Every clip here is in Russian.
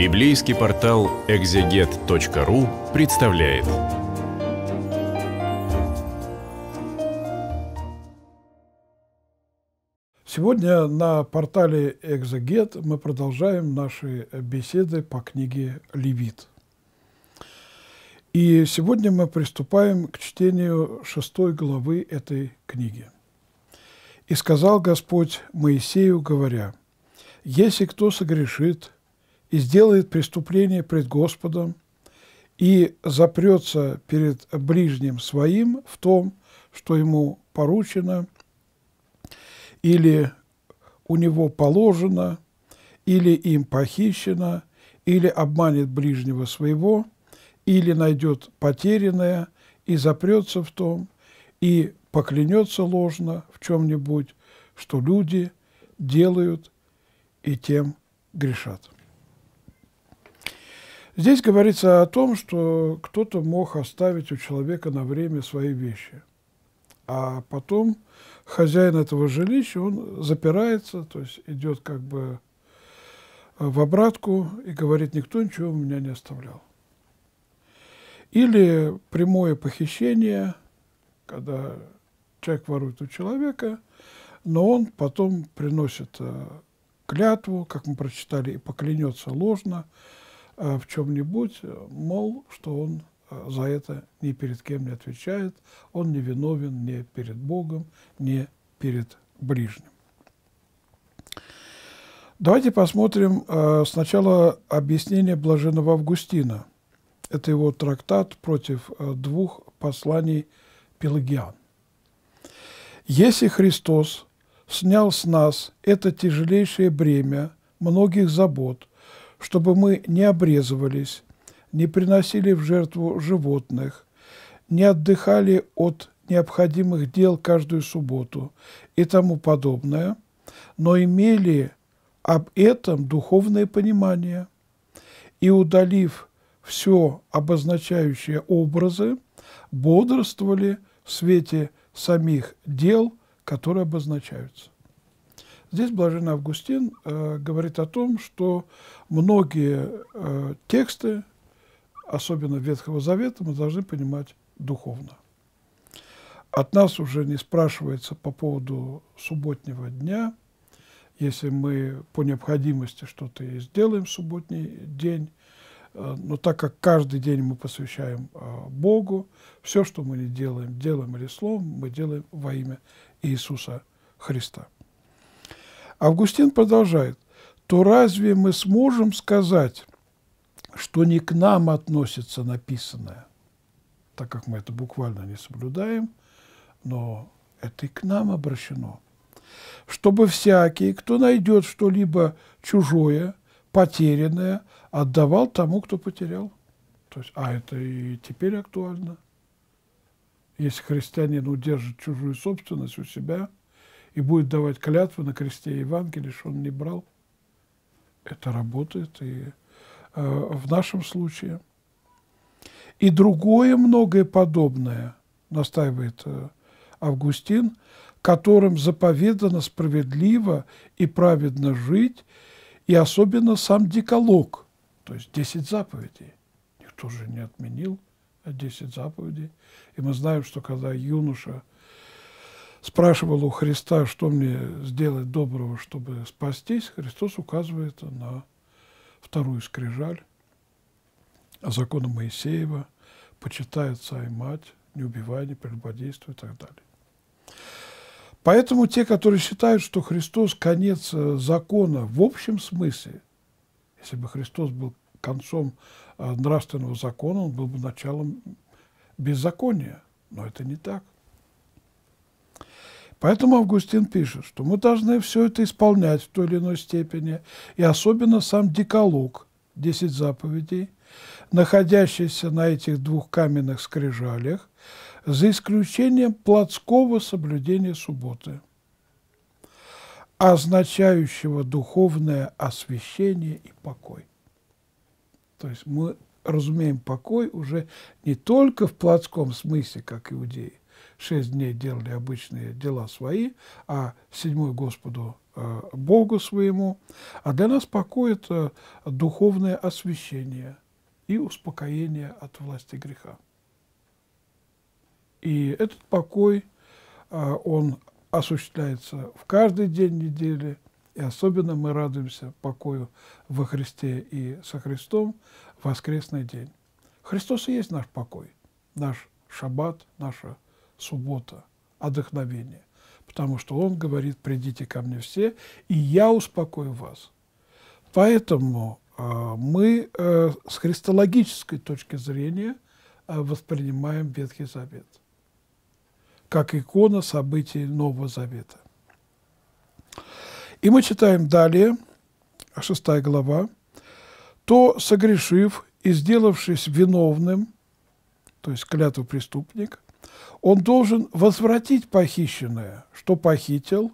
Библейский портал экзегет.ру представляет. Сегодня на портале Экзегет мы продолжаем наши беседы по книге «Левит». И сегодня мы приступаем к чтению шестой главы этой книги. «И сказал Господь Моисею, говоря, «Если кто согрешит, — и сделает преступление пред Господом и запрется перед ближним своим в том, что ему поручено или у него положено, или им похищено, или обманет ближнего своего, или найдет потерянное и запрется в том, и поклянется ложно в чем-нибудь, что люди делают и тем грешат. Здесь говорится о том, что кто-то мог оставить у человека на время свои вещи, а потом хозяин этого жилища, он запирается, то есть идет как бы э, в обратку и говорит, никто ничего у меня не оставлял. Или прямое похищение, когда человек ворует у человека, но он потом приносит э, клятву, как мы прочитали, и поклянется ложно, Э, в чем-нибудь, э, мол, что он э, за это ни перед кем не отвечает, он не виновен ни перед Богом, ни перед ближним. Давайте посмотрим сначала объяснение блаженного Августина. Это его трактат против двух посланий Пелагиан. «Если Христос снял с нас это тяжелейшее бремя многих забот, чтобы мы не обрезывались, не приносили в жертву животных, не отдыхали от необходимых дел каждую субботу и тому подобное, но имели об этом духовное понимание и, удалив все обозначающие образы, бодрствовали в свете самих дел, которые обозначаются. Здесь блаженный Августин э, говорит о том, что многие э, тексты, особенно Ветхого Завета, мы должны понимать духовно. От нас уже не спрашивается по поводу субботнего дня, если мы по необходимости что-то и сделаем в субботний день, э, но так как каждый день мы посвящаем э, Богу, все, что мы не делаем, делаем или словом, мы делаем во имя Иисуса Христа. Августин продолжает. То разве мы сможем сказать, что не к нам относится написанное, так как мы это буквально не соблюдаем, но это и к нам обращено, чтобы всякий, кто найдет что-либо чужое, потерянное, отдавал тому, кто потерял. То есть, а это и теперь актуально. Если христианин удержит чужую собственность у себя – и будет давать клятву на кресте Евангелие, что он не брал. Это работает и э, в нашем случае. И другое многое подобное, настаивает э, Августин, которым заповедано справедливо и праведно жить, и особенно сам деколог, то есть 10 заповедей. Никто же не отменил 10 заповедей. И мы знаем, что когда юноша – спрашивал у Христа, что мне сделать доброго, чтобы спастись, Христос указывает на вторую скрижаль, а закона Моисеева, почитай отца и мать, не убивай, не прелюбодействуй и так далее. Поэтому те, которые считают, что Христос – конец э, закона в общем смысле, если бы Христос был концом э, нравственного закона, он был бы началом беззакония. Но это не так. Поэтому Августин пишет, что мы должны все это исполнять в той или иной степени, и особенно сам декалог, десять заповедей, находящийся на этих двух каменных скрижалях, за исключением плотского соблюдения субботы, означающего духовное освящение и покой. То есть мы разумеем покой уже не только в плотском смысле, как иудеи, шесть дней делали обычные дела свои, а седьмой Господу э, Богу своему, а для нас покоит э, духовное освящение и успокоение от власти греха. И этот покой, э, он осуществляется в каждый день недели, и особенно мы радуемся покою во Христе и со Христом в воскресный день. Христос и есть наш покой, наш шаббат, наша суббота, отдохновение. Потому что он говорит, придите ко мне все, и я успокою вас. Поэтому э, мы э, с христологической точки зрения э, воспринимаем Ветхий Завет как икона событий Нового Завета. И мы читаем далее, 6 глава, «То, согрешив и сделавшись виновным, то есть клятву преступник, он должен возвратить похищенное, что похитил,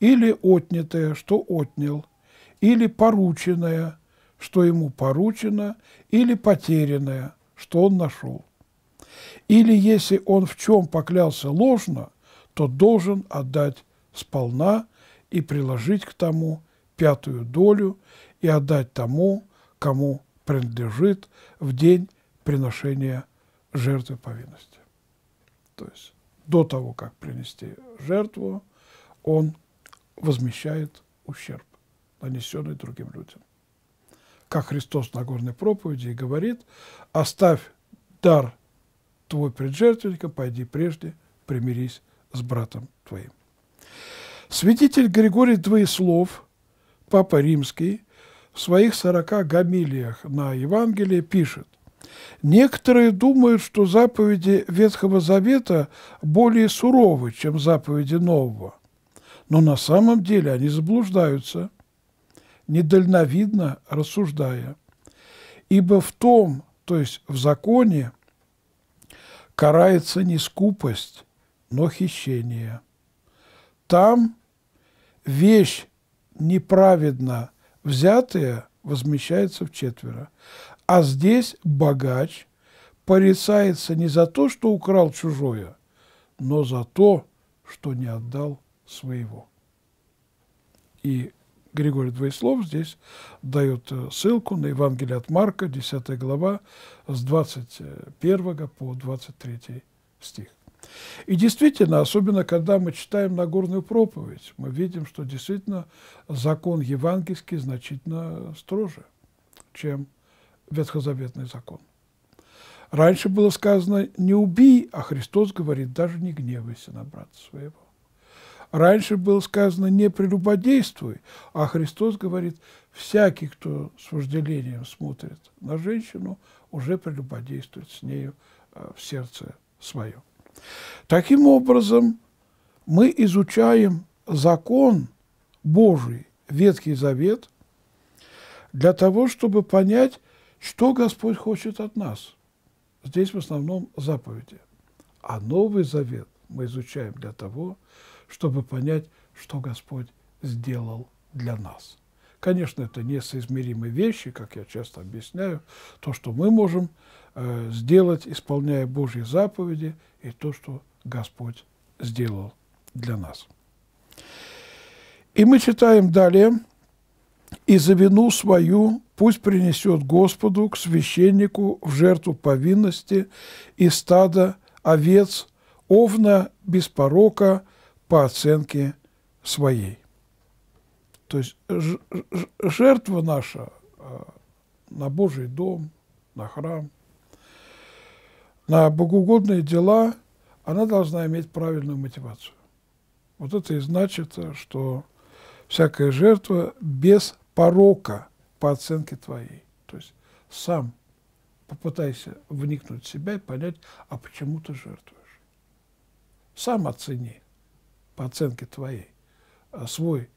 или отнятое, что отнял, или порученное, что ему поручено, или потерянное, что он нашел. Или если он в чем поклялся ложно, то должен отдать сполна и приложить к тому пятую долю и отдать тому, кому принадлежит в день приношения жертвы повинности. То есть до того, как принести жертву, он возмещает ущерб, нанесенный другим людям. Как Христос на горной проповеди и говорит, оставь дар твой пред жертвенником, пойди прежде, примирись с братом твоим. Святитель Григорий Двоеслов, Папа Римский, в своих сорока гамилиях на Евангелие пишет, Некоторые думают, что заповеди Ветхого Завета более суровы, чем заповеди Нового. Но на самом деле они заблуждаются, недальновидно рассуждая. Ибо в том, то есть в законе, карается не скупость, но хищение. Там вещь неправедно взятая возмещается в четверо, а здесь богач порицается не за то, что украл чужое, но за то, что не отдал своего. И Григорий Двоеслов здесь дает э, ссылку на Евангелие от Марка, 10 глава, с 21 по 23 стих. И действительно, особенно когда мы читаем Нагорную проповедь, мы видим, что действительно закон евангельский значительно строже, чем ветхозаветный закон. Раньше было сказано «не убий, а Христос говорит «даже не гневайся на брата своего». Раньше было сказано «не прелюбодействуй», а Христос говорит «всякий, кто с вожделением смотрит на женщину, уже прелюбодействует с нею э, в сердце свое». Таким образом, мы изучаем закон Божий, Ветхий Завет, для того, чтобы понять, что Господь хочет от нас? Здесь в основном заповеди. А Новый Завет мы изучаем для того, чтобы понять, что Господь сделал для нас. Конечно, это несоизмеримые вещи, как я часто объясняю, то, что мы можем э, сделать, исполняя Божьи заповеди, и то, что Господь сделал для нас. И мы читаем далее и за вину свою пусть принесет Господу к священнику в жертву повинности и стада овец, овна без порока по оценке своей. То есть жертва наша а, на Божий дом, на храм, на богоугодные дела, она должна иметь правильную мотивацию. Вот это и значит, что всякая жертва без порока по оценке твоей. То есть сам попытайся вникнуть в себя и понять, а почему ты жертвуешь. Сам оцени по оценке твоей а, свой,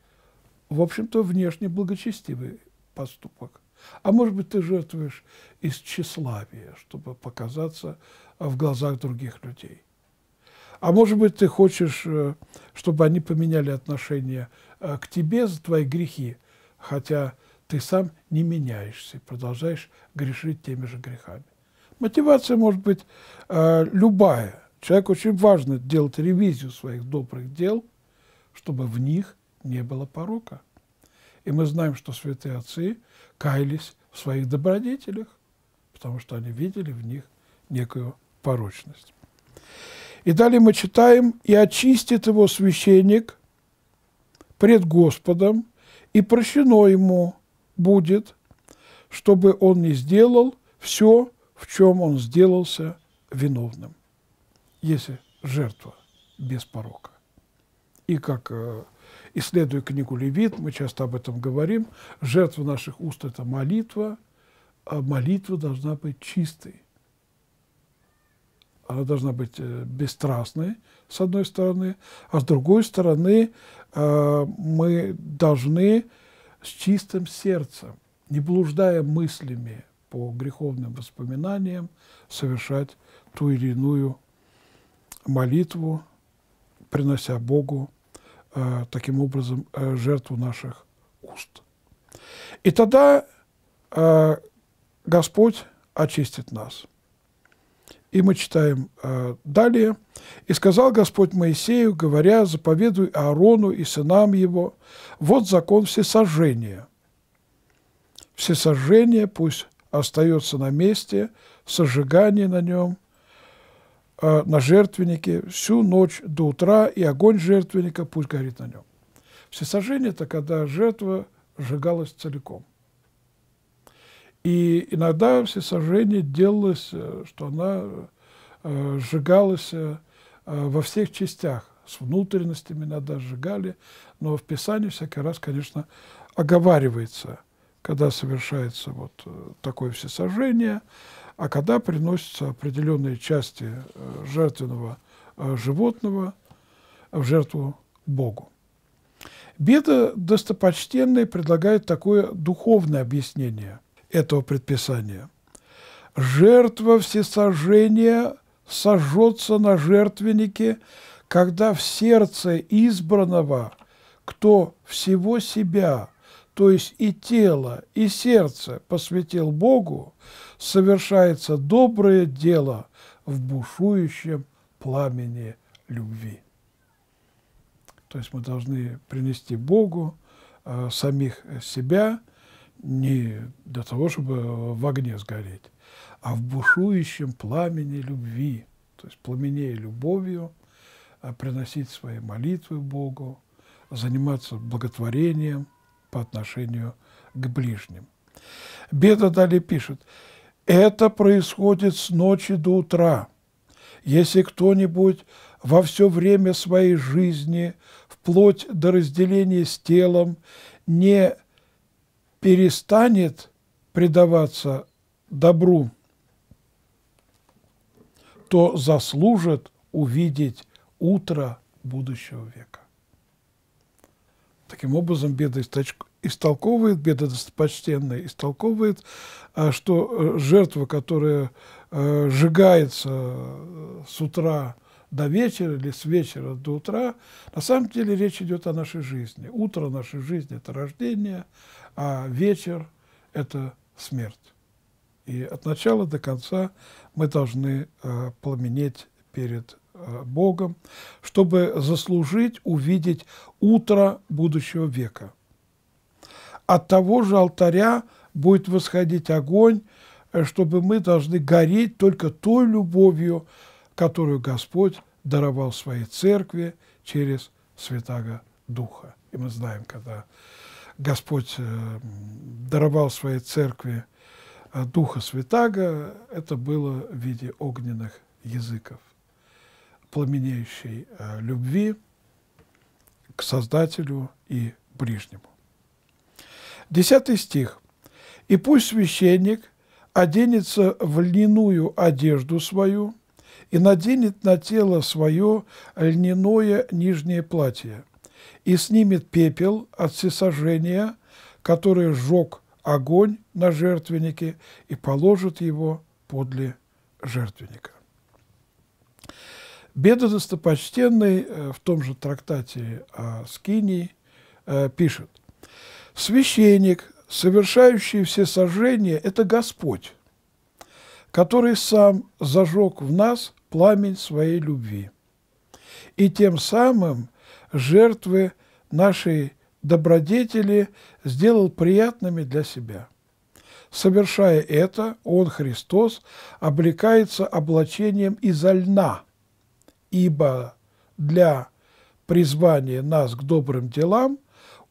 в общем-то, внешне благочестивый поступок. А может быть, ты жертвуешь из тщеславия, чтобы показаться а, в глазах других людей. А может быть, ты хочешь, э, чтобы они поменяли отношение э, к тебе за твои грехи, хотя ты сам не меняешься, и продолжаешь грешить теми же грехами. Мотивация может быть э, любая. Человек очень важно делать ревизию своих добрых дел, чтобы в них не было порока. И мы знаем, что святые отцы каялись в своих добродетелях, потому что они видели в них некую порочность. И далее мы читаем, «И очистит его священник пред Господом и прощено ему будет, чтобы он не сделал все, в чем он сделался виновным, если жертва без порока. И как э, исследуя книгу Левит, мы часто об этом говорим, жертва наших уст – это молитва, а молитва должна быть чистой. Она должна быть э, бесстрастной, с одной стороны, а с другой стороны Э, мы должны с чистым сердцем, не блуждая мыслями по греховным воспоминаниям, совершать ту или иную молитву, принося Богу э, таким образом э, жертву наших уст. И тогда Господь очистит нас. И мы читаем э, далее. «И сказал Господь Моисею, говоря, заповедуй Аарону и сынам его, вот закон всесожжения. Всесожжение пусть остается на месте, сожигание на нем, э, на жертвеннике всю ночь до утра, и огонь жертвенника пусть горит на нем». Всесожжение – это когда жертва сжигалась целиком – и иногда все сожжение делалось, э, что она э, сжигалась э, во всех частях, с внутренностями иногда сжигали, но в Писании всякий раз, конечно, оговаривается, когда совершается вот такое всесожжение, а когда приносятся определенные части жертвенного животного в жертву Богу. Беда достопочтенной предлагает такое духовное объяснение – этого предписания. Жертва всесожжения сожжется на жертвеннике, когда в сердце избранного, кто всего себя, то есть и тело, и сердце посвятил Богу, совершается доброе дело в бушующем пламени любви. То есть мы должны принести Богу э, самих себя – не для того, чтобы в огне сгореть, а в бушующем пламени любви, то есть пламенея любовью, а, приносить свои молитвы Богу, заниматься благотворением по отношению к ближним. Беда далее пишет, это происходит с ночи до утра. Если кто-нибудь во все время своей жизни, вплоть до разделения с телом, не перестанет предаваться добру, то заслужит увидеть утро будущего века. Таким образом, беда истолковывает, беда достопочтенная истолковывает, а, что э, жертва, которая э, сжигается э, с утра, до вечера или с вечера до утра. На самом деле речь идет о нашей жизни. Утро нашей жизни – это рождение, а вечер – это смерть. И от начала до конца мы должны э, пламенеть перед э, Богом, чтобы заслужить увидеть утро будущего века. От того же алтаря будет восходить огонь, э, чтобы мы должны гореть только той любовью, которую Господь даровал своей церкви через Святаго Духа. И мы знаем, когда Господь э, даровал своей церкви э, Духа Святаго, это было в виде огненных языков, пламенеющей э, любви к Создателю и ближнему. Десятый стих. «И пусть священник оденется в льняную одежду свою, и наденет на тело свое льняное нижнее платье, и снимет пепел от всесожжения, который сжег огонь на жертвеннике, и положит его подле жертвенника. Беда достопочтенный э, в том же трактате о Скинии э, пишет, «Священник, совершающий все сожжения, это Господь, который сам зажег в нас пламень своей любви. И тем самым жертвы нашей добродетели сделал приятными для себя. Совершая это, Он, Христос, облекается облачением изо льна, ибо для призвания нас к добрым делам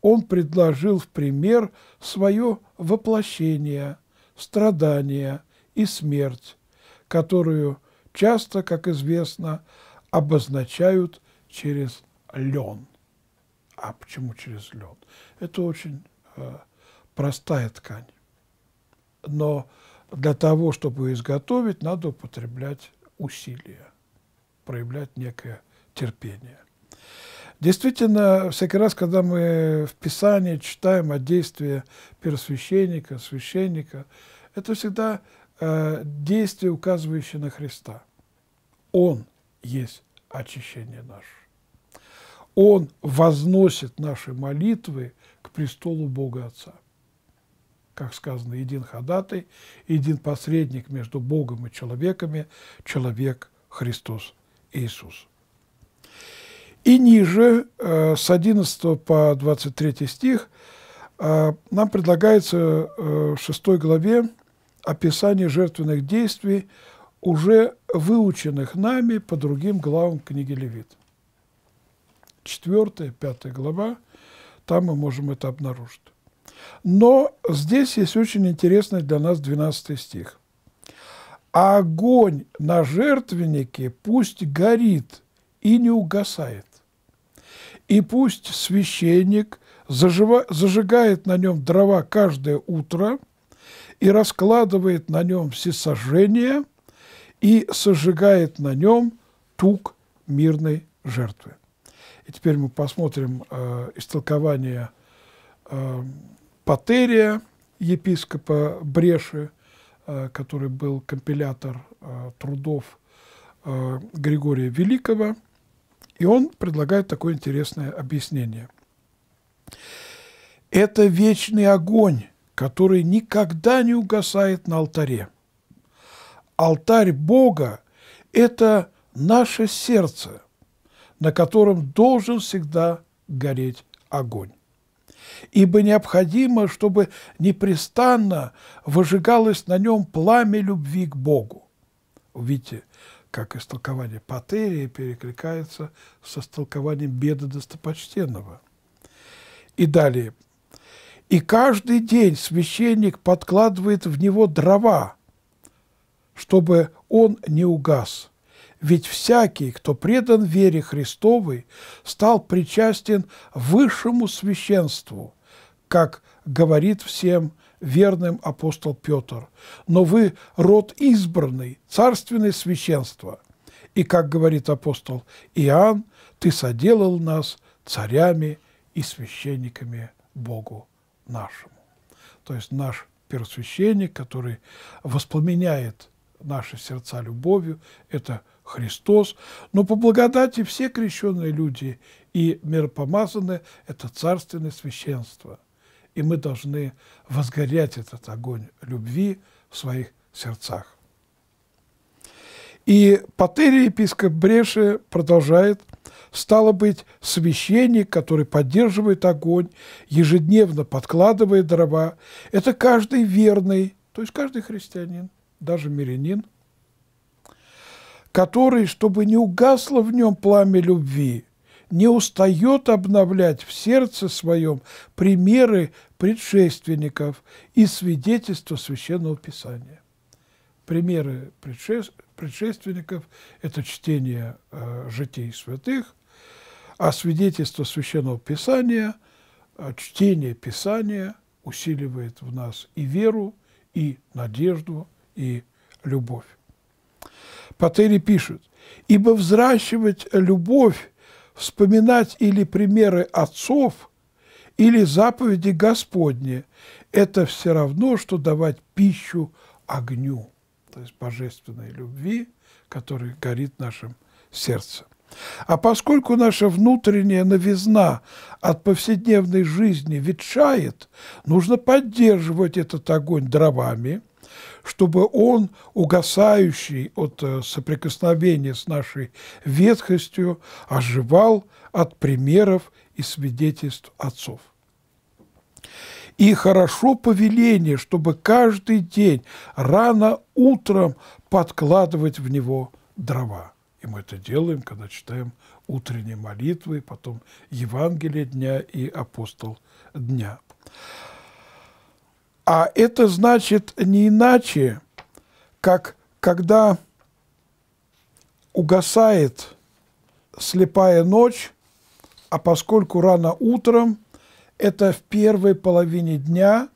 Он предложил в пример свое воплощение, страдание и смерть, которую – часто, как известно, обозначают через лен. А почему через лен? Это очень э, простая ткань. Но для того, чтобы ее изготовить, надо употреблять усилия, проявлять некое терпение. Действительно, всякий раз, когда мы в Писании читаем о действии первосвященника, священника, это всегда Э, действие, указывающее на Христа. Он есть очищение наше. Он возносит наши молитвы к престолу Бога Отца. Как сказано, един ходатай, един посредник между Богом и человеками, человек Христос Иисус. И ниже, э, с 11 по 23 стих, э, нам предлагается в 6 главе описание жертвенных действий, уже выученных нами по другим главам книги Левит. Четвертая, пятая глава, там мы можем это обнаружить. Но здесь есть очень интересный для нас 12 стих. «Огонь на жертвеннике пусть горит и не угасает, и пусть священник зажигает на нем дрова каждое утро – и раскладывает на нем всесожжение и сожигает на нем тук мирной жертвы. И теперь мы посмотрим э, истолкование э, Патерия, епископа Бреши, э, который был компилятор э, трудов э, Григория Великого, и он предлагает такое интересное объяснение. Это вечный огонь который никогда не угасает на алтаре. Алтарь Бога – это наше сердце, на котором должен всегда гореть огонь. Ибо необходимо, чтобы непрестанно выжигалось на нем пламя любви к Богу. Видите, как истолкование патерии перекликается со истолкованием беды достопочтенного. И далее – и каждый день священник подкладывает в него дрова, чтобы он не угас. Ведь всякий, кто предан вере Христовой, стал причастен высшему священству, как говорит всем верным апостол Петр. Но вы род избранный, царственное священство. И, как говорит апостол Иоанн, ты соделал нас царями и священниками Богу нашему. То есть наш первосвященник, который воспламеняет наши сердца любовью, это Христос. Но по благодати все крещенные люди и миропомазанные – это царственное священство. И мы должны возгорять этот огонь любви в своих сердцах. И Патерий, епископ Бреши, продолжает – Стало быть, священник, который поддерживает огонь, ежедневно подкладывая дрова, это каждый верный, то есть каждый христианин, даже мирянин, который, чтобы не угасло в нем пламя любви, не устает обновлять в сердце своем примеры предшественников и свидетельства Священного Писания. Примеры предшественников предшественников – это чтение э, житий святых, а свидетельство Священного Писания, э, чтение Писания усиливает в нас и веру, и надежду, и любовь. Патери пишет, «Ибо взращивать любовь, вспоминать или примеры отцов, или заповеди Господни – это все равно, что давать пищу огню» то есть божественной любви, которая горит нашим сердцем. А поскольку наша внутренняя новизна от повседневной жизни ветшает, нужно поддерживать этот огонь дровами, чтобы он, угасающий от э, соприкосновения с нашей ветхостью, оживал от примеров и свидетельств отцов. И хорошо повеление, чтобы каждый день рано утром подкладывать в него дрова. И мы это делаем, когда читаем утренние молитвы, потом Евангелие дня и апостол дня. А это значит не иначе, как когда угасает слепая ночь, а поскольку рано утром это в первой половине дня,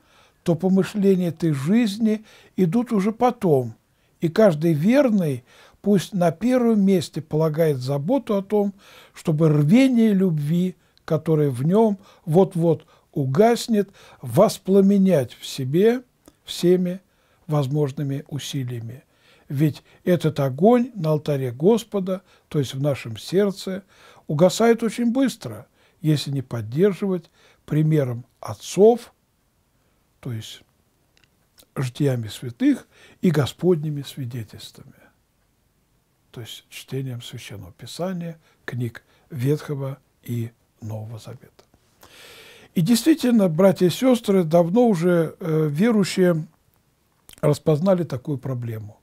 то помышления этой жизни идут уже потом, и каждый верный пусть на первом месте полагает заботу о том, чтобы рвение любви, которое в нем вот-вот угаснет, воспламенять в себе всеми возможными усилиями. Ведь этот огонь на алтаре Господа, то есть в нашем сердце, угасает очень быстро, если не поддерживать примером отцов, то есть житиями святых и Господними свидетельствами, то есть чтением Священного Писания, книг Ветхого и Нового Завета. И действительно, братья и сестры, давно уже э, верующие распознали такую проблему.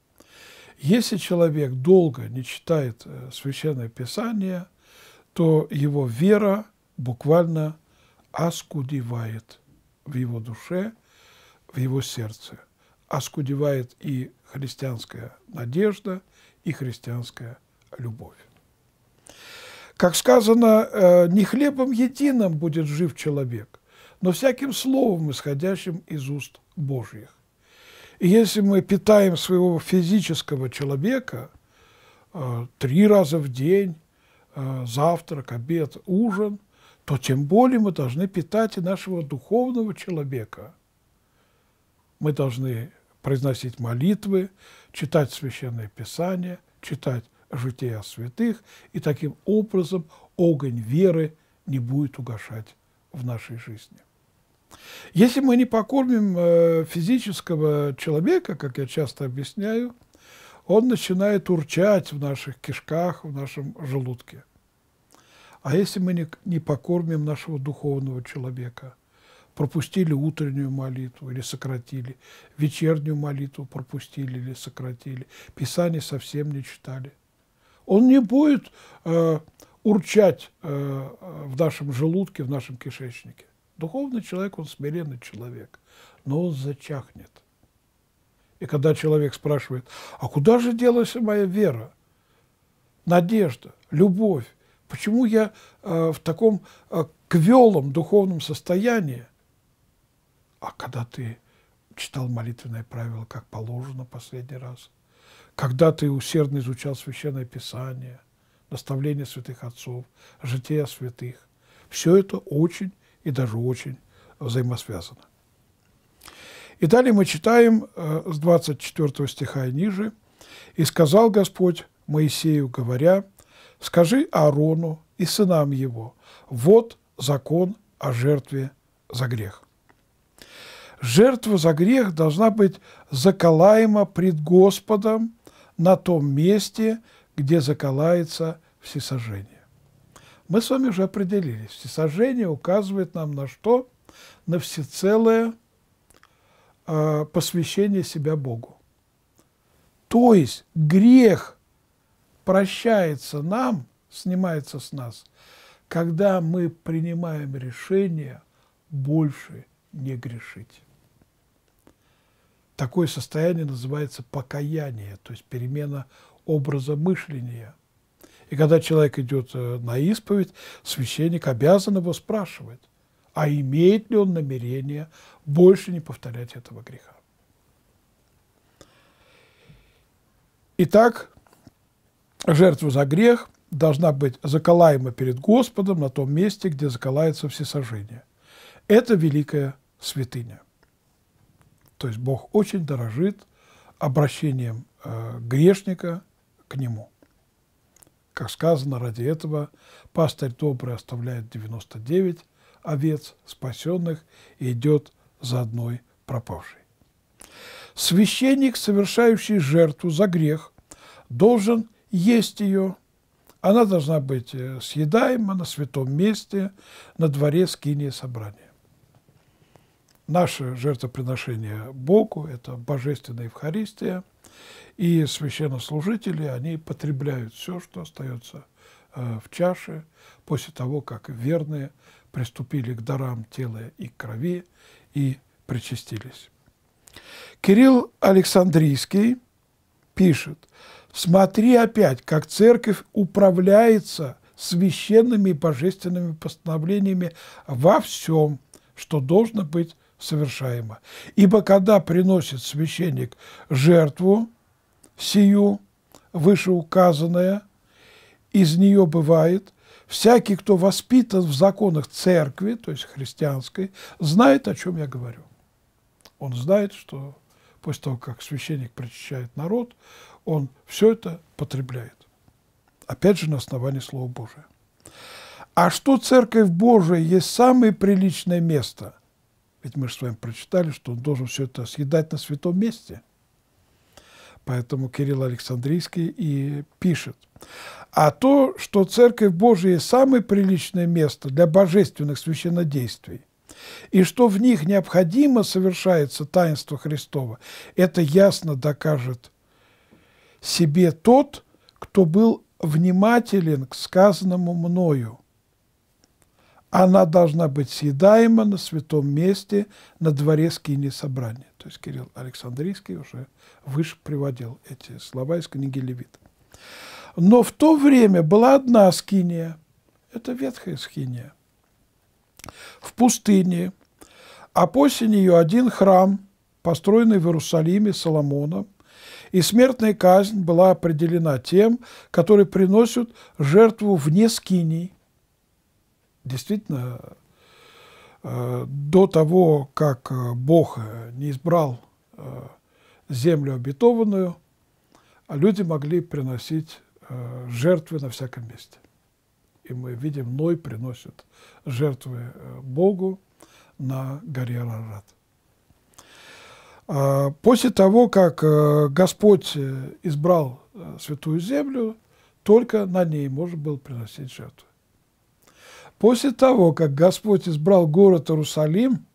Если человек долго не читает э, Священное Писание, то его вера буквально оскудевает в его душе, в его сердце. Оскудевает и христианская надежда, и христианская любовь. Как сказано, э, не хлебом единым будет жив человек, но всяким словом, исходящим из уст Божьих. И если мы питаем своего физического человека э, три раза в день, э, завтрак, обед, ужин – то тем более мы должны питать и нашего духовного человека. Мы должны произносить молитвы, читать Священное Писание, читать жития святых, и таким образом огонь веры не будет угашать в нашей жизни. Если мы не покормим э, физического человека, как я часто объясняю, он начинает урчать в наших кишках, в нашем желудке – а если мы не, не покормим нашего духовного человека, пропустили утреннюю молитву или сократили, вечернюю молитву пропустили или сократили, Писание совсем не читали. Он не будет э, урчать э, в нашем желудке, в нашем кишечнике. Духовный человек, он смиренный человек, но он зачахнет. И когда человек спрашивает, а куда же делась моя вера, надежда, любовь, Почему я э, в таком э, квелом духовном состоянии? А когда ты читал молитвенное правило, как положено последний раз, когда ты усердно изучал Священное Писание, наставления святых отцов, жития святых, все это очень и даже очень взаимосвязано. И далее мы читаем э, с 24 стиха и ниже. «И сказал Господь Моисею, говоря, Скажи Аарону и сынам его, вот закон о жертве за грех. Жертва за грех должна быть заколаема пред Господом на том месте, где заколается всесожжение. Мы с вами уже определились. Всесожжение указывает нам на что? На всецелое э, посвящение себя Богу. То есть грех – прощается нам, снимается с нас, когда мы принимаем решение больше не грешить. Такое состояние называется покаяние, то есть перемена образа мышления. И когда человек идет э, на исповедь, священник обязан его спрашивать, а имеет ли он намерение больше не повторять этого греха. Итак, жертва за грех должна быть заколаема перед Господом на том месте, где заколается всесожжение. Это великая святыня. То есть Бог очень дорожит обращением э, грешника к Нему. Как сказано, ради этого пастырь добрый оставляет 99 овец спасенных и идет за одной пропавшей. Священник, совершающий жертву за грех, должен – есть ее. Она должна быть э, съедаема на святом месте, на дворе скиния собрания. Наше жертвоприношение Богу – это божественная Евхаристия, и священнослужители, они потребляют все, что остается э, в чаше, после того, как верные приступили к дарам тела и крови и причастились. Кирилл Александрийский пишет – Смотри опять, как церковь управляется священными и божественными постановлениями во всем, что должно быть совершаемо. Ибо когда приносит священник жертву сию, вышеуказанное, из нее бывает, всякий, кто воспитан в законах церкви, то есть христианской, знает, о чем я говорю. Он знает, что после того, как священник причащает народ, он все это потребляет. Опять же, на основании Слова Божия. А что Церковь Божия есть самое приличное место? Ведь мы же с вами прочитали, что он должен все это съедать на святом месте. Поэтому Кирилл Александрийский и пишет. А то, что Церковь Божия есть самое приличное место для божественных священнодействий, и что в них необходимо совершается таинство Христова, это ясно докажет себе тот, кто был внимателен к сказанному мною. Она должна быть съедаема на святом месте на дворе скини собрания. То есть Кирилл Александрийский уже выше приводил эти слова из книги Левит. Но в то время была одна скиния, это ветхая скиния, в пустыне, а после нее один храм, построенный в Иерусалиме Соломоном, и смертная казнь была определена тем, который приносит жертву вне скинии. Действительно, э, до того, как э, Бог э, не избрал землю обетованную, люди могли приносить жертвы на всяком месте. И мы видим, Ной приносит жертвы Богу на горе Арарат. А, после того, как э, Господь э, избрал э, святую землю, только на ней можно было приносить жертвы. После того, как Господь избрал город Иерусалим,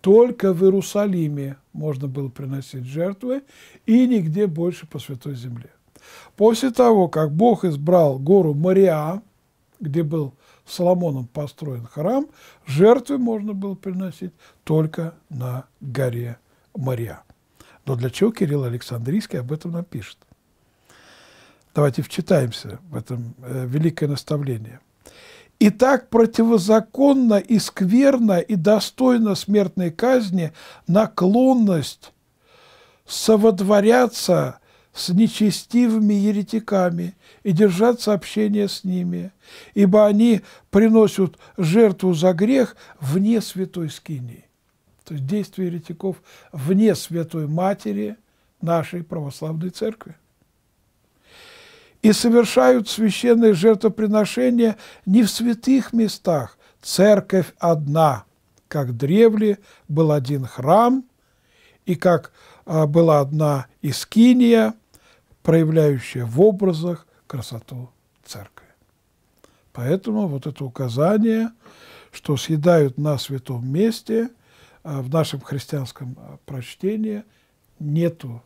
только в Иерусалиме можно было приносить жертвы и нигде больше по святой земле. После того, как Бог избрал гору Мария, где был Соломоном построен храм, жертвы можно было приносить только на горе моря. Но для чего Кирилл Александрийский об этом напишет? Давайте вчитаемся в это э, великое наставление. И так противозаконно и скверно и достойно смертной казни наклонность соводворяться с нечестивыми еретиками и держать сообщение с ними, ибо они приносят жертву за грех вне святой скинии то есть действия еретиков вне Святой Матери нашей Православной Церкви. И совершают священные жертвоприношения не в святых местах, церковь одна, как древле был один храм, и как а, была одна искиния, проявляющая в образах красоту церкви. Поэтому вот это указание, что съедают на святом месте – Э, в нашем христианском э, прочтении нету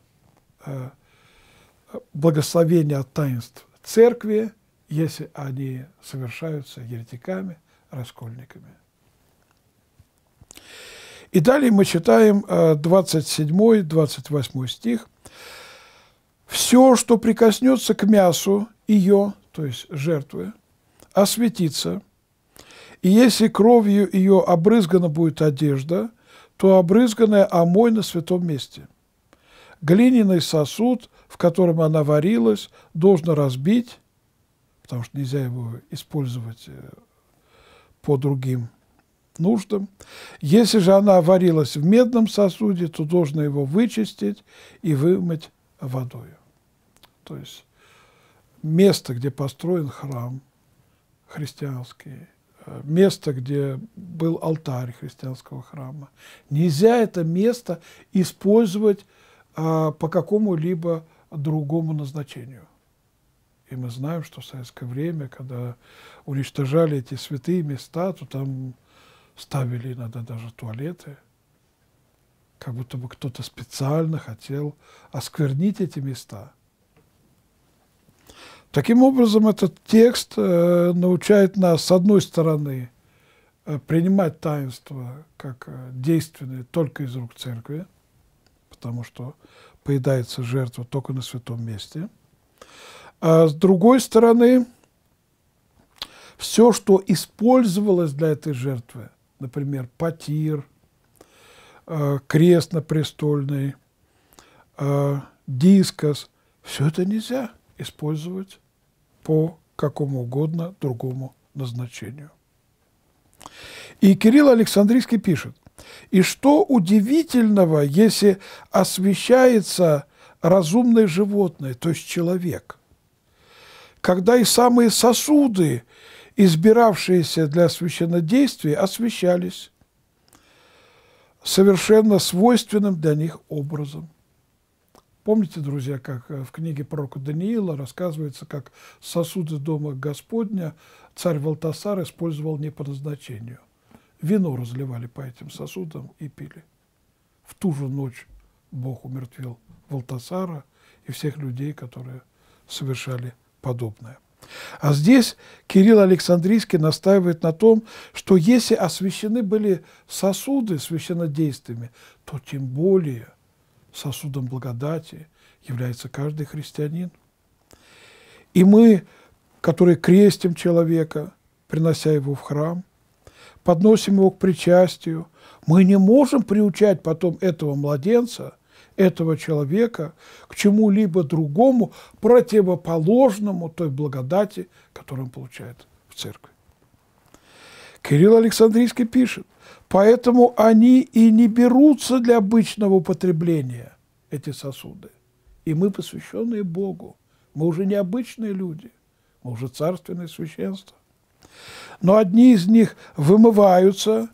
э, благословения от таинств церкви, если они совершаются еретиками, раскольниками. И далее мы читаем 27-28 стих. «Все, что прикоснется к мясу ее, то есть жертвы, осветится, и если кровью ее обрызгана будет одежда, то обрызганная омой на святом месте. Глиняный сосуд, в котором она варилась, должно разбить, потому что нельзя его использовать э, по другим нуждам. Если же она варилась в медном сосуде, то должно его вычистить и вымыть водой. То есть место, где построен храм христианский, место, где был алтарь христианского храма. Нельзя это место использовать а, по какому-либо другому назначению. И мы знаем, что в советское время, когда уничтожали эти святые места, то там ставили иногда даже туалеты, как будто бы кто-то специально хотел осквернить эти места – Таким образом, этот текст э, научает нас, с одной стороны, э, принимать таинство как э, действенное только из рук церкви, потому что поедается жертва только на святом месте. А с другой стороны, все, что использовалось для этой жертвы, например, потир, крест напрестольный, дискос, все это нельзя – использовать по какому угодно другому назначению. И Кирилл Александрийский пишет, «И что удивительного, если освещается разумное животное, то есть человек, когда и самые сосуды, избиравшиеся для священнодействия, освещались совершенно свойственным для них образом. Помните, друзья, как э, в книге пророка Даниила рассказывается, как сосуды дома Господня царь Валтасар использовал не по назначению. Вино разливали по этим сосудам и пили. В ту же ночь Бог умертвил Валтасара и всех людей, которые совершали подобное. А здесь Кирилл Александрийский настаивает на том, что если освящены были сосуды священнодействиями, то тем более – сосудом благодати является каждый христианин. И мы, которые крестим человека, принося его в храм, подносим его к причастию, мы не можем приучать потом этого младенца, этого человека к чему-либо другому, противоположному той благодати, которую он получает в церкви. Кирилл Александрийский пишет, Поэтому они и не берутся для обычного употребления, эти сосуды. И мы, посвященные Богу, мы уже не обычные люди, мы уже царственное священство. Но одни из них вымываются,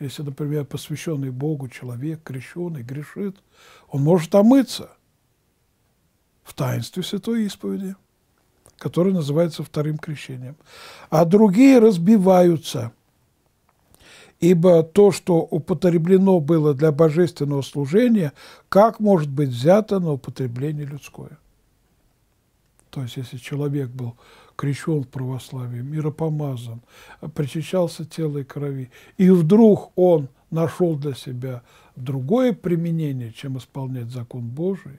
если, например, посвященный Богу человек, крещенный, грешит, он может омыться в таинстве Святой Исповеди, которое называется вторым крещением. А другие разбиваются – ибо то, что употреблено было для божественного служения, как может быть взято на употребление людское? То есть, если человек был крещен в православии, миропомазан, причащался тело и крови, и вдруг он нашел для себя другое применение, чем исполнять закон Божий,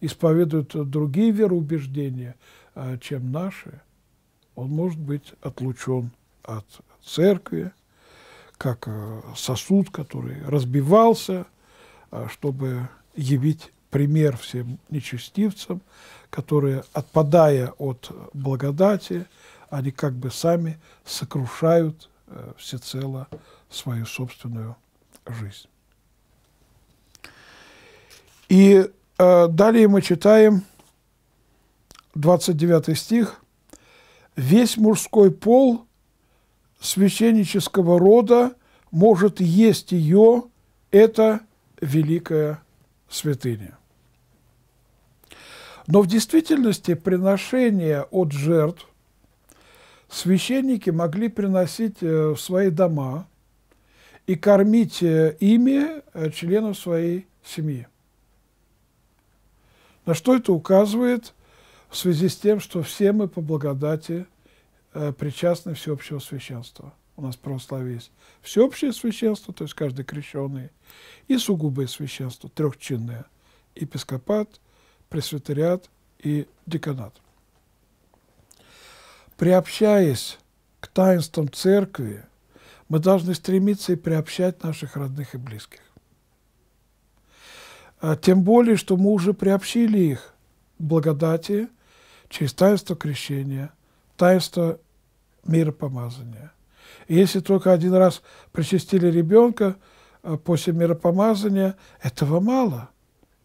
исповедует другие вероубеждения, а, чем наши, он может быть отлучен от церкви, как э, сосуд, который разбивался, э, чтобы явить пример всем нечестивцам, которые, отпадая от благодати, они как бы сами сокрушают э, всецело свою собственную жизнь. И далее мы читаем 29 стих. «Весь мужской пол священнического рода может есть ее, это великая святыня. Но в действительности приношения от жертв священники могли приносить э, в свои дома и кормить э, ими э, членов своей семьи. На что это указывает в связи с тем, что все мы по благодати – Э, причастны всеобщего священства. У нас православие есть всеобщее священство, то есть каждый крещенный, и сугубое священство, трехчинное, епископат, пресвитериат и деканат. Приобщаясь к таинствам церкви, мы должны стремиться и приобщать наших родных и близких. А тем более, что мы уже приобщили их благодати через таинство крещения, таинство миропомазания. помазания. если только один раз причастили ребенка а, после миропомазания, этого мало.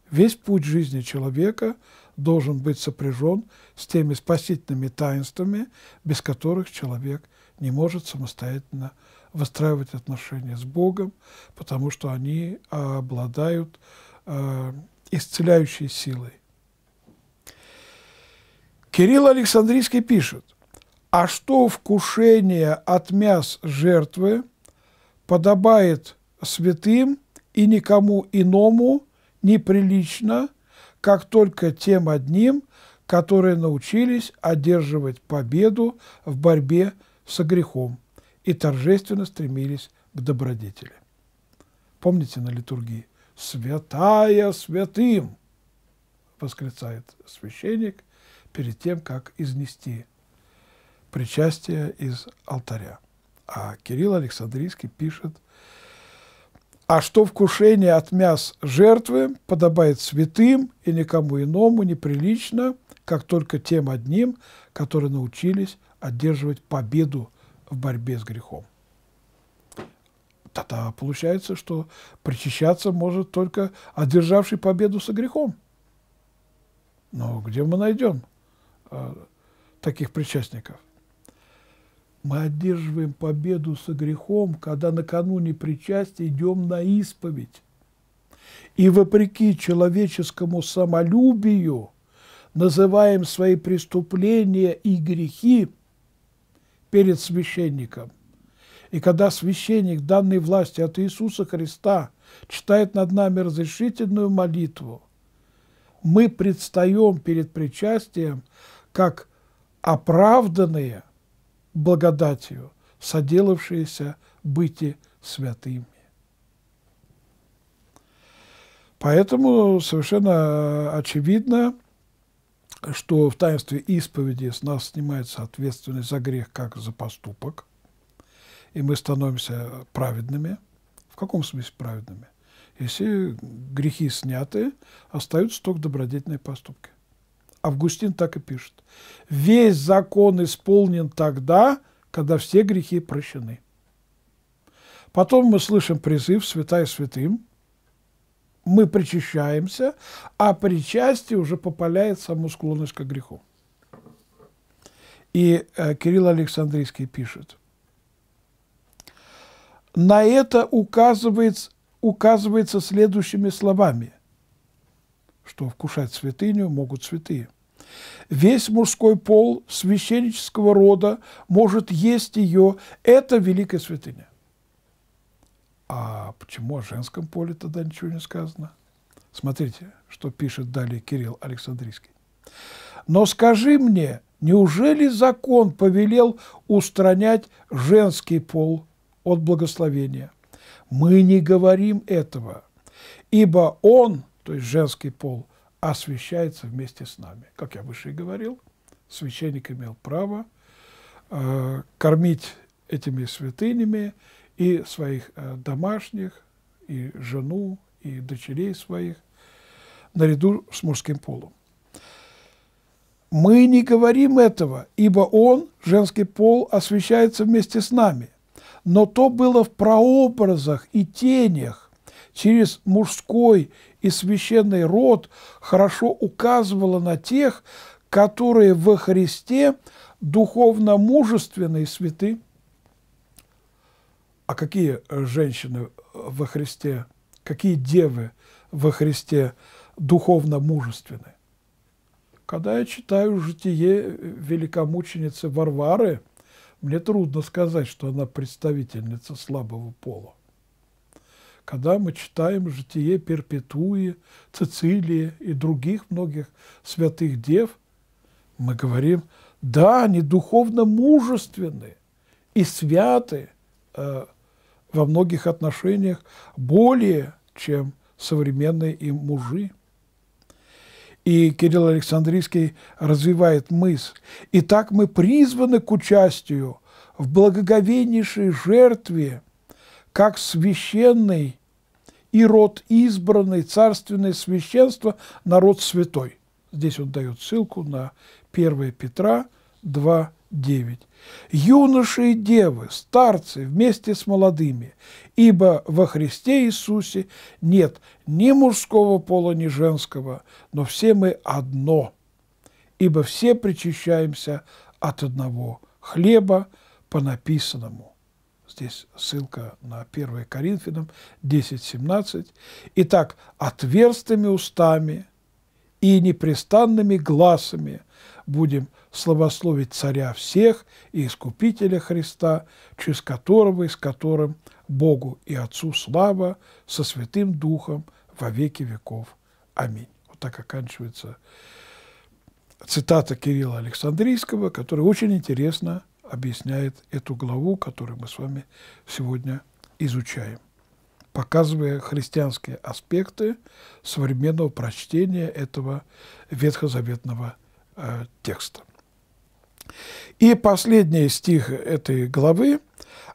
Весь путь жизни человека должен быть сопряжен с теми спасительными таинствами, без которых человек не может самостоятельно выстраивать отношения с Богом, потому что они а, обладают э, исцеляющей силой. Кирилл Александрийский пишет – а что вкушение от мяс жертвы подобает святым и никому иному неприлично, как только тем одним, которые научились одерживать победу в борьбе со грехом и торжественно стремились к добродетели. Помните на литургии? «Святая святым!» – восклицает священник перед тем, как изнести – причастие из алтаря. А Кирилл Александрийский пишет, а что вкушение от мяс жертвы подобает святым и никому иному неприлично, как только тем одним, которые научились одерживать победу в борьбе с грехом. Тогда получается, что причащаться может только одержавший победу со грехом. Но где мы найдем э, таких причастников? Мы одерживаем победу со грехом, когда накануне причастия идем на исповедь. И вопреки человеческому самолюбию называем свои преступления и грехи перед священником. И когда священник данной власти от Иисуса Христа читает над нами разрешительную молитву, мы предстаем перед причастием как оправданные – благодатью, соделавшиеся быти святыми. Поэтому совершенно а, очевидно, что в таинстве исповеди с нас снимается ответственность за грех как за поступок, и мы становимся праведными. В каком смысле праведными? Если грехи сняты, остаются только добродетельные поступки. Августин так и пишет. Весь закон исполнен тогда, когда все грехи прощены. Потом мы слышим призыв «Святая святым», мы причащаемся, а причастие уже попаляет саму склонность к греху. И э, Кирилл Александрийский пишет. На это указывается, указывается следующими словами – что вкушать святыню могут святые. Весь мужской пол священнического рода может есть ее. Это великая святыня. А почему о женском поле тогда ничего не сказано? Смотрите, что пишет далее Кирилл Александрийский. «Но скажи мне, неужели закон повелел устранять женский пол от благословения? Мы не говорим этого, ибо он – то есть женский пол, освящается вместе с нами. Как я выше и говорил, священник имел право э, кормить этими святынями и своих э, домашних, и жену, и дочерей своих, наряду с мужским полом. Мы не говорим этого, ибо он, женский пол, освещается вместе с нами. Но то было в прообразах и тенях через мужской и священный род хорошо указывала на тех, которые во Христе духовно мужественные святы. А какие э, женщины во Христе, какие девы во Христе духовно мужественные. Когда я читаю житие великомученицы Варвары, мне трудно сказать, что она представительница слабого пола когда мы читаем житие Перпетуи, Цицилии и других многих святых дев, мы говорим, да, они духовно мужественны и святы э, во многих отношениях более, чем современные им мужи. И Кирилл Александрийский развивает мысль. «Итак мы призваны к участию в благоговейнейшей жертве – как священный и род избранный, царственное священство, народ святой. Здесь он дает ссылку на 1 Петра 2.9. «Юноши и девы, старцы вместе с молодыми, ибо во Христе Иисусе нет ни мужского пола, ни женского, но все мы одно, ибо все причащаемся от одного хлеба по написанному». Здесь ссылка на 1 Коринфянам 10.17. Итак, отверстыми устами и непрестанными глазами будем славословить Царя всех и Искупителя Христа, через которого и с которым Богу и Отцу слава со Святым Духом во веки веков. Аминь. Вот так оканчивается цитата Кирилла Александрийского, которая очень интересна объясняет эту главу, которую мы с вами сегодня изучаем, показывая христианские аспекты современного прочтения этого ветхозаветного э, текста. И последний стих этой главы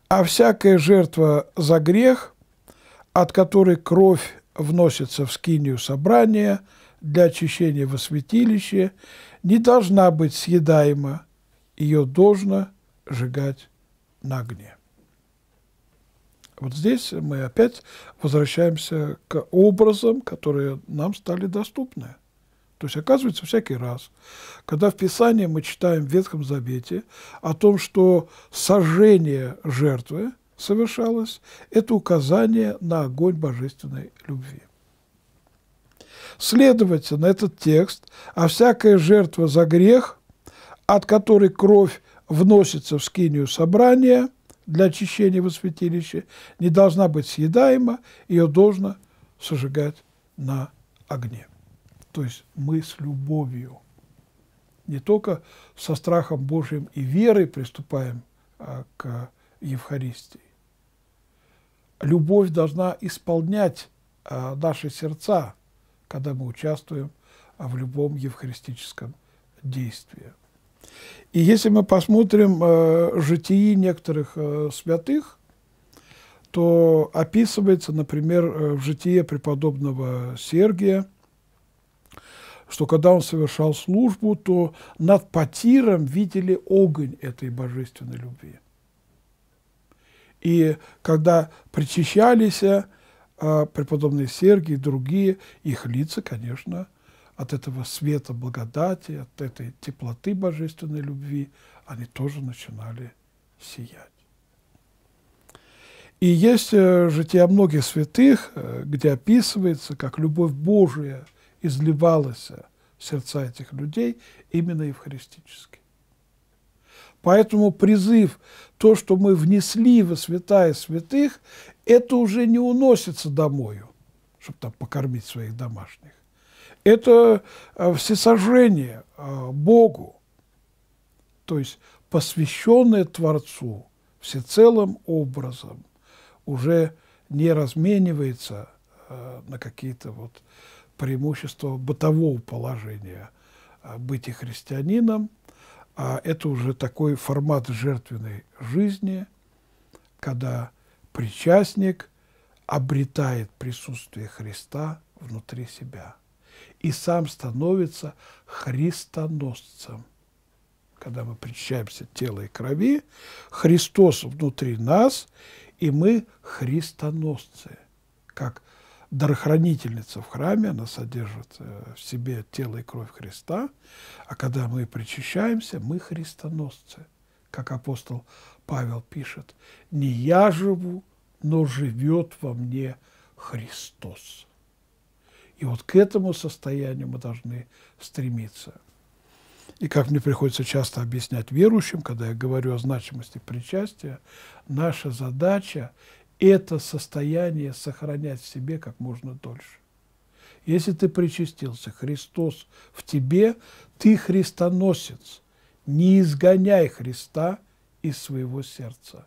«А всякая жертва за грех, от которой кровь вносится в скинию собрания для очищения во святилище, не должна быть съедаема, ее должно сжигать на огне. Вот здесь мы опять возвращаемся к образам, которые нам стали доступны. То есть, оказывается, всякий раз, когда в Писании мы читаем в Ветхом Завете о том, что сожжение жертвы совершалось, это указание на огонь божественной любви. Следовательно, этот текст, а всякая жертва за грех, от которой кровь вносится в скинию собрания для очищения во святилище, не должна быть съедаема, ее должно сожигать на огне. То есть мы с любовью, не только со страхом Божьим и верой приступаем а, к Евхаристии. Любовь должна исполнять а, наши сердца, когда мы участвуем а, в любом евхаристическом действии. И если мы посмотрим э, житии некоторых э, святых, то описывается, например, э, в житии преподобного Сергия, что когда он совершал службу, то над потиром видели огонь этой божественной любви. И когда причащались э, преподобные Сергий и другие, их лица, конечно, от этого света благодати, от этой теплоты божественной любви, они тоже начинали сиять. И есть э, жития многих святых, э, где описывается, как любовь Божия изливалась э, в сердца этих людей именно евхаристически. Поэтому призыв, то, что мы внесли во святая святых, это уже не уносится домой, чтобы там покормить своих домашних это э, всесожжение э, Богу, то есть посвященное Творцу всецелым образом, уже не разменивается э, на какие-то вот преимущества бытового положения быть и христианином, а это уже такой формат жертвенной жизни, когда причастник обретает присутствие Христа внутри себя и сам становится христоносцем. Когда мы причащаемся тела и крови, Христос внутри нас, и мы христоносцы. Как дарохранительница в храме, она содержит э, в себе тело и кровь Христа, а когда мы причащаемся, мы христоносцы. Как апостол Павел пишет, «Не я живу, но живет во мне Христос». И вот к этому состоянию мы должны стремиться. И как мне приходится часто объяснять верующим, когда я говорю о значимости причастия, наша задача – это состояние сохранять в себе как можно дольше. Если ты причастился, Христос в тебе, ты христоносец. Не изгоняй Христа из своего сердца,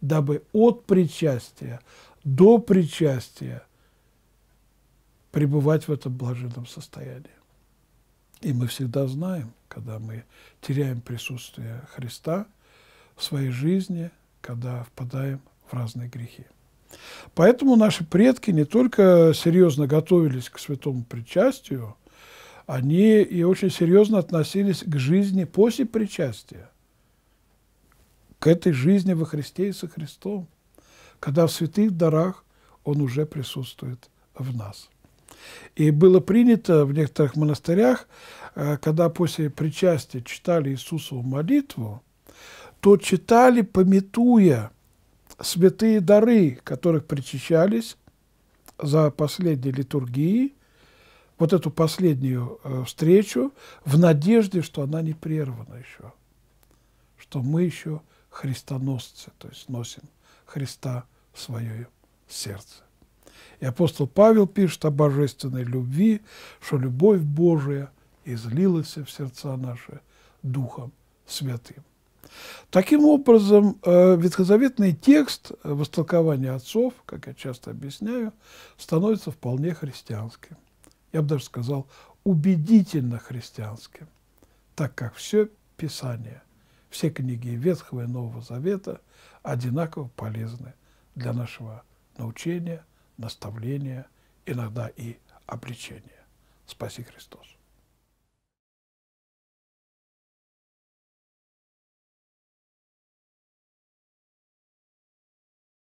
дабы от причастия до причастия – пребывать в этом блаженном состоянии. И мы всегда знаем, когда мы теряем присутствие Христа в своей жизни, когда впадаем в разные грехи. Поэтому наши предки не только серьезно готовились к святому причастию, они и очень серьезно относились к жизни после причастия, к этой жизни во Христе и со Христом, когда в святых дарах Он уже присутствует в нас. И было принято в некоторых монастырях, э, когда после причастия читали Иисусову молитву, то читали, пометуя святые дары, которых причащались за последней литургии, вот эту последнюю э, встречу, в надежде, что она не прервана еще, что мы еще христоносцы, то есть носим Христа в свое сердце. И апостол Павел пишет о божественной любви, что любовь Божия излилась в сердца наши Духом Святым. Таким образом, э, ветхозаветный текст э, в отцов, как я часто объясняю, становится вполне христианским. Я бы даже сказал, убедительно христианским, так как все Писание, все книги Ветхого и Нового Завета одинаково полезны для нашего научения – наставление, иногда и обличение. Спаси Христос.